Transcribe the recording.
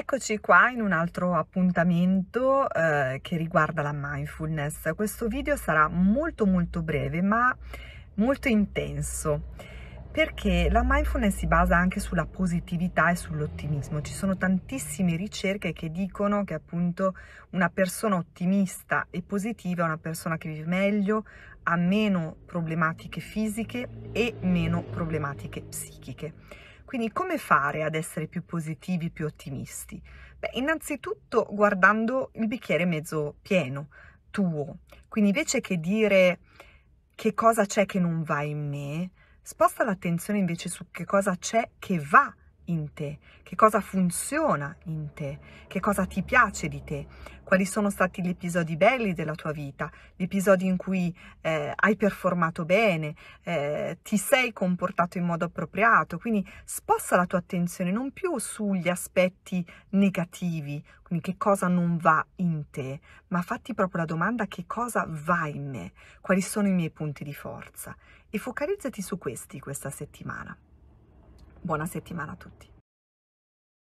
Eccoci qua in un altro appuntamento eh, che riguarda la mindfulness. Questo video sarà molto molto breve ma molto intenso perché la mindfulness si basa anche sulla positività e sull'ottimismo. Ci sono tantissime ricerche che dicono che appunto una persona ottimista e positiva è una persona che vive meglio, ha meno problematiche fisiche e meno problematiche psichiche. Quindi come fare ad essere più positivi, più ottimisti? Beh, innanzitutto guardando il bicchiere mezzo pieno, tuo. Quindi invece che dire che cosa c'è che non va in me, sposta l'attenzione invece su che cosa c'è che va in me in te, che cosa funziona in te, che cosa ti piace di te, quali sono stati gli episodi belli della tua vita, gli episodi in cui eh, hai performato bene, eh, ti sei comportato in modo appropriato, quindi sposta la tua attenzione non più sugli aspetti negativi, quindi che cosa non va in te, ma fatti proprio la domanda che cosa va in me, quali sono i miei punti di forza e focalizzati su questi questa settimana. Buona settimana a tutti.